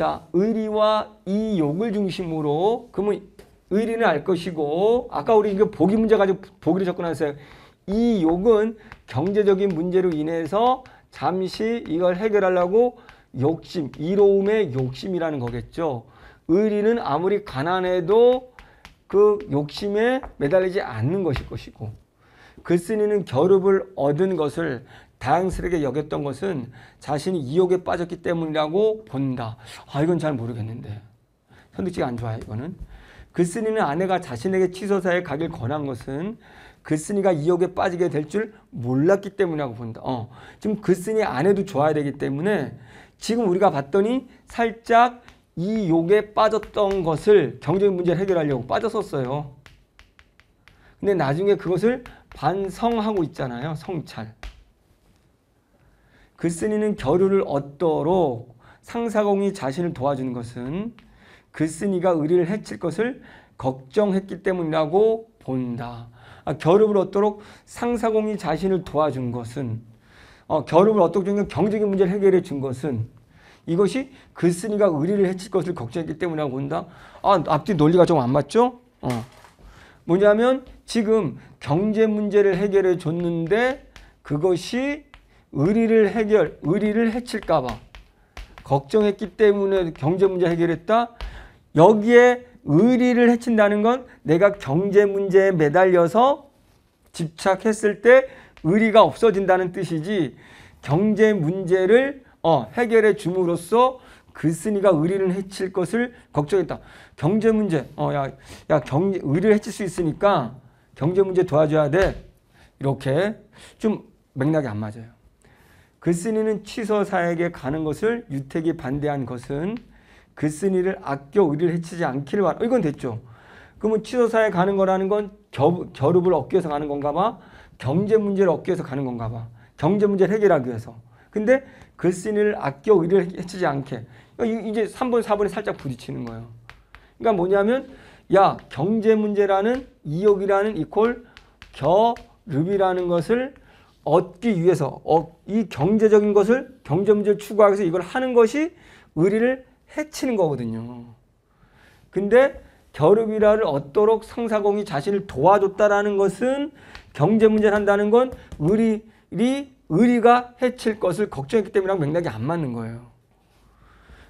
자, 의리와 이욕을 중심으로 그러면 의리는 알 것이고 아까 우리 이거 보기 문제 가지고 보기를 접근하세요. 이욕은 경제적인 문제로 인해서 잠시 이걸 해결하려고 욕심, 이로움의 욕심이라는 거겠죠. 의리는 아무리 가난해도 그 욕심에 매달리지 않는 것일 것이고 글쓴이는 그 겨룹을 얻은 것을 다양스럽게 여겼던 것은 자신이 이욕에 빠졌기 때문이라고 본다. 아 이건 잘 모르겠는데. 현득지가 안 좋아요 이거는. 글쓴이는 아내가 자신에게 치소사에 가길 권한 것은 글쓴이가 이욕에 빠지게 될 줄 몰랐기 때문이라고 본다. 어. 지금 글쓴이 아내도 좋아야 되기 때문에 지금 우리가 봤더니 살짝 이 욕에 빠졌던 것을 경제적 문제를 해결하려고 빠졌었어요. 근데 나중에 그것을 반성하고 있잖아요. 성찰. 글쓴이는 그 결유를 얻도록 상사공이 자신을 도와주는 것은 글쓴이가 그 의리를 해칠 것을 걱정했기 때문이라고 본다. 아, 결합을 얻도록 상사공이 자신을 도와준 것은 어, 결합을 얻도록 준 경제적인 문제를 해결해 준 것은 이것이 글쓴이가 그 의리를 해칠 것을 걱정했기 때문이라고 본다. 아, 앞뒤 논리가 좀 안 맞죠? 어. 뭐냐면 지금 경제 문제를 해결해 줬는데 그것이 의리를 해결, 의리를 해칠까 봐 걱정했기 때문에 경제 문제 해결했다. 여기에 의리를 해친다는 건 내가 경제 문제에 매달려서 집착했을 때 의리가 없어진다는 뜻이지 경제 문제를 어, 해결해 줌으로써 글쓴이가 의리를 해칠 것을 걱정했다. 경제 문제, 어, 야, 야, 경제, 의리를 해칠 수 있으니까 경제 문제 도와줘야 돼. 이렇게 좀 맥락이 안 맞아요. 글쓴이는 취소사에게 가는 것을 유택이 반대한 것은 글쓴이를 아껴 의리를 해치지 않기를 바라. 어, 이건 됐죠. 그러면 취소사에 가는 거라는 건 겨, 룹을 얻기 위해서 가는 건가 봐. 경제 문제를 얻기 위해서 가는 건가 봐. 경제 문제를 해결하기 위해서. 근데 글쓴이를 아껴 의리를 해치지 않게. 어, 이제 3번, 4번에 살짝 부딪히는 거예요. 그러니까 뭐냐면 야 경제 문제라는 이역이라는 이퀄 겨룹이라는 것을 얻기 위해서 어, 이 경제적인 것을 경제 문제를 추구하기 위해서 이걸 하는 것이 의리를 해치는 거거든요. 근데 결합이라를 얻도록 성사공이 자신을 도와줬다라는 것은 경제 문제를 한다는 건의리 의리가 해칠 것을 걱정했기 때문이랑 맥락이 안 맞는 거예요.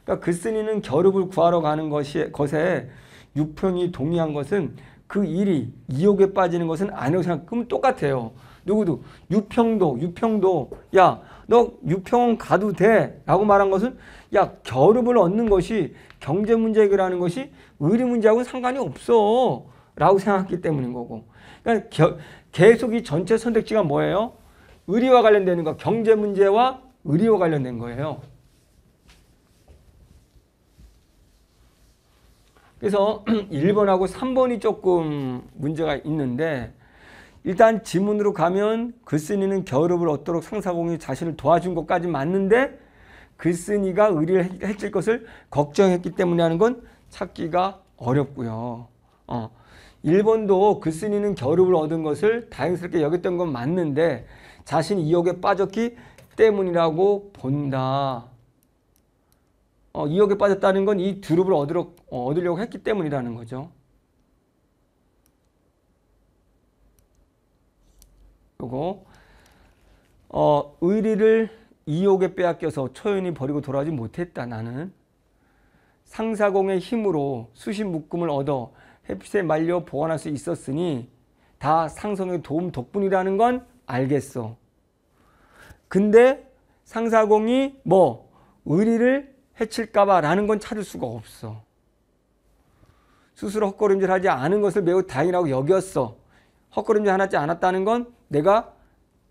그러니까 글쓴이는 그 결합을 구하러 가는 것이 것에 유평이 동의한 것은 그 일이 이혹에 빠지는 것은 아니라고 생각하면 똑같아요. 누구도 유평도 유평도 야 너 유평원 가도 돼 라고 말한 것은 야 결합을 얻는 것이 경제 문제 해결하는 것이 의리 문제하고는 상관이 없어 라고 생각했기 때문인 거고 그러니까 겨, 계속 이 전체 선택지가 뭐예요? 의리와 관련되는 거 경제 문제와 의리와 관련된 거예요 그래서 1번하고 3번이 조금 문제가 있는데 일단 지문으로 가면 글쓴이는 겨울업을 얻도록 상사공이 자신을 도와준 것까지 맞는데 글쓴이가 의리를 해칠 것을 걱정했기 때문에 하는 건 찾기가 어렵고요. 어. 일본도 글쓴이는 겨울업을 얻은 것을 다행스럽게 여겼던 건 맞는데 자신이 이혹에 빠졌기 때문이라고 본다. 어, 이혹에 빠졌다는 건 이 두릅을 어, 얻으려고 했기 때문이라는 거죠. 요거 어, 의리를 이옥에 빼앗겨서 초연이 버리고 돌아오지 못했다 나는 상사공의 힘으로 수십 묶음을 얻어 햇빛에 말려 보관할수 있었으니 다 상성의 도움 덕분이라는 건 알겠어. 근데 상사공이 뭐 의리를 해칠까봐 라는 건 찾을 수가 없어. 스스로 헛걸음질하지 않은 것을 매우 다행이라고 여겼어. 헛걸음질 하지 않았다는 건 내가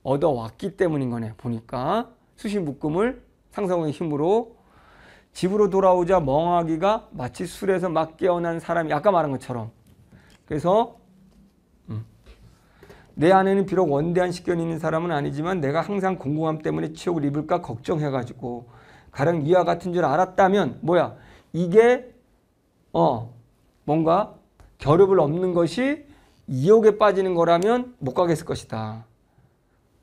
얻어왔기 때문인 거네 보니까 수시 묶음을 상성의 힘으로 집으로 돌아오자 멍하기가 마치 술에서 막 깨어난 사람이 아까 말한 것처럼 그래서 음, 내 안에는 비록 원대한 식견이 있는 사람은 아니지만 내가 항상 공공함 때문에 치욕을 입을까 걱정해가지고 가령 이와 같은 줄 알았다면 뭐야 이게 어 뭔가 결합을 얻는 것이 이혹에 빠지는 거라면 못 가겠을 것이다.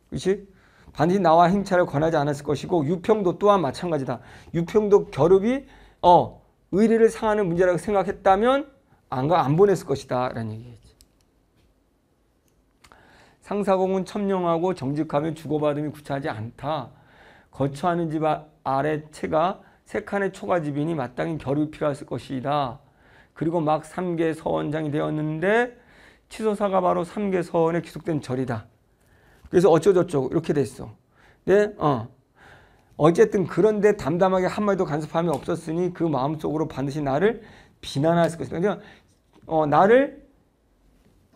그렇지? 반드시 나와 행차를 권하지 않았을 것이고 유평도 또한 마찬가지다. 유평도 결합이 어 의리를 상하는 문제라고 생각했다면 안가 안 보냈을 것이다 라는 얘기겠지. 상사공은 첨령하고 정직하면 주고받음이 구차하지 않다. 거처하는 집 아래 채가 세 칸의 초가집이니 마땅히 결이 필요했을 것이다. 그리고 막 3개 서원장이 되었는데 치소사가 바로 삼계서원에 기속된 절이다. 그래서 어쩌저쩌고 이렇게 됐어. 네, 어. 어쨌든 그런데 담담하게 한마디도 간섭함이 없었으니 그 마음속으로 반드시 나를 비난하였 것이다. 그러 그러니까, 어, 나를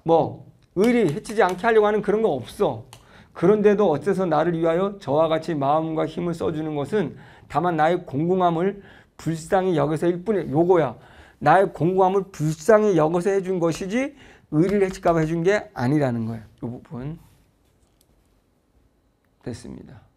뭐 의리 해치지 않게 하려고 하는 그런 거 없어. 그런데도 어째서 나를 위하여 저와 같이 마음과 힘을 써주는 것은 다만 나의 공공함을 불쌍히 여기서일 뿐이 요거야. 나의 공함을 불쌍히 여겨서 해준 것이지 의를 리 해치값 해준 게 아니라는 거예요. 이 부분 됐습니다.